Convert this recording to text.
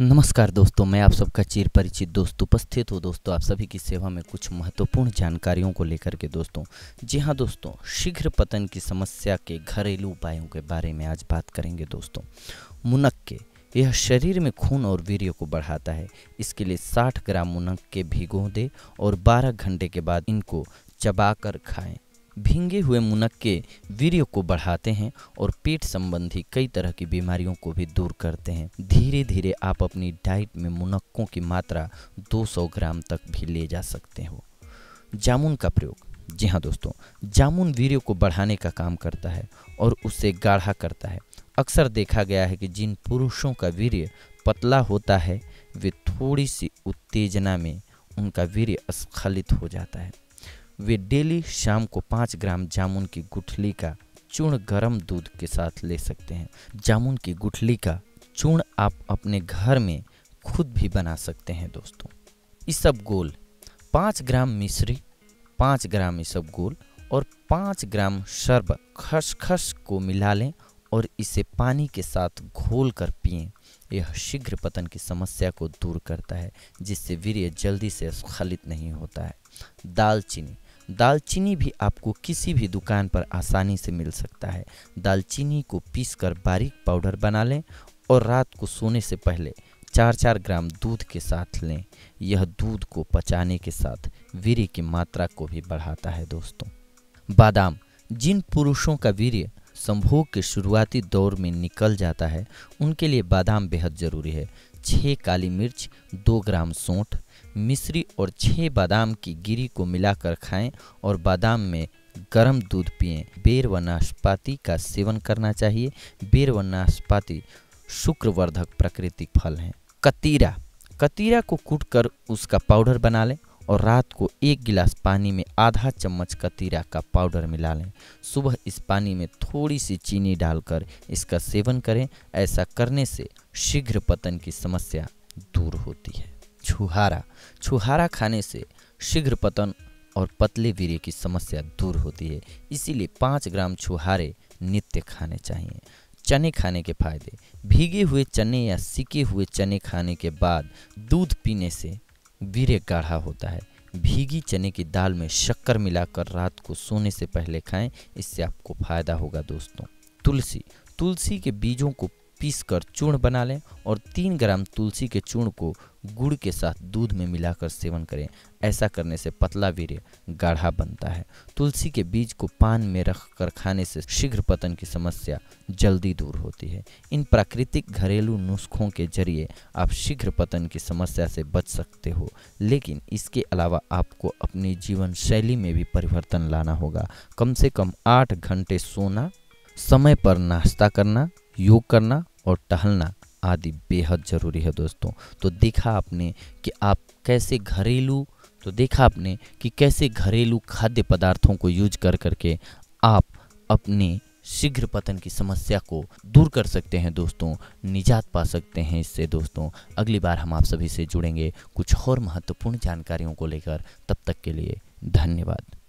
नमस्कार दोस्तों मैं आप सबका चिर परिचित दोस्त उपस्थित हूँ दोस्तों आप सभी की सेवा में कुछ महत्वपूर्ण जानकारियों को लेकर के दोस्तों जी हाँ दोस्तों शीघ्र पतन की समस्या के घरेलू उपायों के बारे में आज बात करेंगे दोस्तों मुनक्के यह शरीर में खून और वीर्य को बढ़ाता है इसके लिए 60 ग्राम मुनक्के भिगो दें और 12 घंटे के बाद इनको चबाकर खाएं भींगे हुए मुनक्के वीर्य को बढ़ाते हैं और पेट संबंधी कई तरह की बीमारियों को भी दूर करते हैं धीरे धीरे आप अपनी डाइट में मुनक्कों की मात्रा 200 ग्राम तक भी ले जा सकते हो जामुन का प्रयोग जी हाँ दोस्तों जामुन वीर्य को बढ़ाने का काम करता है और उसे गाढ़ा करता है अक्सर देखा गया है कि जिन पुरुषों का वीर्य पतला होता है वे थोड़ी सी उत्तेजना में उनका वीर्य स्खलित हो जाता है वे डेली शाम को पाँच ग्राम जामुन की गुठली का चूर्ण गर्म दूध के साथ ले सकते हैं जामुन की गुठली का चूर्ण आप अपने घर में खुद भी बना सकते हैं दोस्तों गोल पाँच ग्राम मिश्री पाँच ग्राम गोल और पाँच ग्राम शर्ब खसखस को मिला लें और इसे पानी के साथ घोल कर पिए यह शीघ्र पतन की समस्या को दूर करता है जिससे वीर्य जल्दी से स्खलित नहीं होता है दालचीनी दालचीनी भी आपको किसी भी दुकान पर आसानी से मिल सकता है दालचीनी को पीसकर बारीक पाउडर बना लें और रात को सोने से पहले चार चार ग्राम दूध के साथ लें यह दूध को पचाने के साथ वीर्य की मात्रा को भी बढ़ाता है दोस्तों बादाम जिन पुरुषों का वीर्य संभोग के शुरुआती दौर में निकल जाता है उनके लिए बादाम बेहद ज़रूरी है छः काली मिर्च दो ग्राम सौंठ मिश्री और छह बादाम की गिरी को मिलाकर खाएं और बादाम में गर्म दूध पिए बेर व नाशपाती का सेवन करना चाहिए बेर व नाशपाती शुक्रवर्धक प्राकृतिक फल हैं कतीरा कतीरा को कर उसका पाउडर बना लें और रात को एक गिलास पानी में आधा चम्मच कतीरा का पाउडर मिला लें सुबह इस पानी में थोड़ी सी चीनी डालकर इसका सेवन करें ऐसा करने से शीघ्र पतन की समस्या दूर होती है छुहारा छुहारा खाने से शीघ्र पतन और पतले वीर्य की समस्या दूर होती है इसीलिए पाँच ग्राम छुहारे नित्य खाने चाहिए चने खाने के फायदे भीगे हुए चने या सीके हुए चने खाने के बाद दूध पीने से वीर्य गाढ़ा होता है भीगी चने की दाल में शक्कर मिलाकर रात को सोने से पहले खाएं इससे आपको फायदा होगा दोस्तों तुलसी तुलसी के बीजों को पीसकर चूर्ण बना लें और तीन ग्राम तुलसी के चूर्ण को गुड़ के साथ दूध में मिलाकर सेवन करें ऐसा करने से पतला वीर्य गाढ़ा बनता है तुलसी के बीज को पान में रख कर खाने से शीघ्र पतन की समस्या जल्दी दूर होती है इन प्राकृतिक घरेलू नुस्खों के जरिए आप शीघ्र पतन की समस्या से बच सकते हो लेकिन इसके अलावा आपको अपनी जीवन शैली में भी परिवर्तन लाना होगा कम से कम आठ घंटे सोना समय पर नाश्ता करना योग करना और टहलना आदि बेहद ज़रूरी है दोस्तों तो देखा आपने कि आप कैसे घरेलू तो देखा आपने कि कैसे घरेलू खाद्य पदार्थों को यूज कर करके आप अपने शीघ्र पतन की समस्या को दूर कर सकते हैं दोस्तों निजात पा सकते हैं इससे दोस्तों अगली बार हम आप सभी से जुड़ेंगे कुछ और महत्वपूर्ण जानकारियों को लेकर तब तक के लिए धन्यवाद